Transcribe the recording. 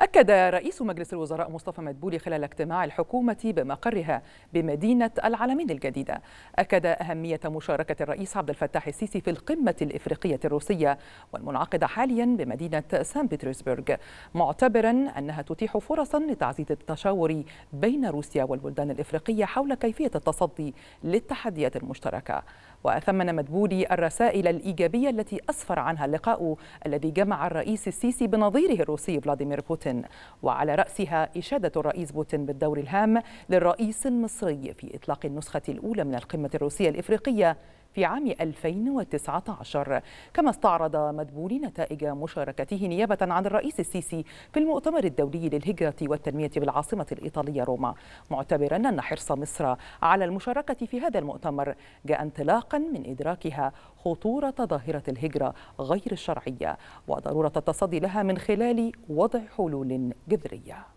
أكد رئيس مجلس الوزراء مصطفى مدبولي خلال اجتماع الحكومة بمقرها بمدينة العلمين الجديدة أكد أهمية مشاركة الرئيس عبد الفتاح السيسي في القمة الإفريقية الروسية والمنعقدة حاليا بمدينة سان بطرسبرغ معتبرا أنها تتيح فرصا لتعزيز التشاور بين روسيا والبلدان الإفريقية حول كيفية التصدي للتحديات المشتركة وأثمن مدبولي الرسائل الإيجابية التي أسفر عنها اللقاء الذي جمع الرئيس السيسي بنظيره الروسي فلاديمير بوتين بوتين وعلى رأسها إشادة الرئيس بوتين بالدور الهام للرئيس المصري في إطلاق النسخة الأولى من القمة الروسية الإفريقية في عام 2019 كما استعرض مدبولي نتائج مشاركته نيابة عن الرئيس السيسي في المؤتمر الدولي للهجرة والتنمية بالعاصمة الإيطالية روما معتبرا أن حرص مصر على المشاركة في هذا المؤتمر جاء انطلاقا من إدراكها خطورة ظاهرة الهجرة غير الشرعية وضرورة التصدي لها من خلال وضع حلول جذرية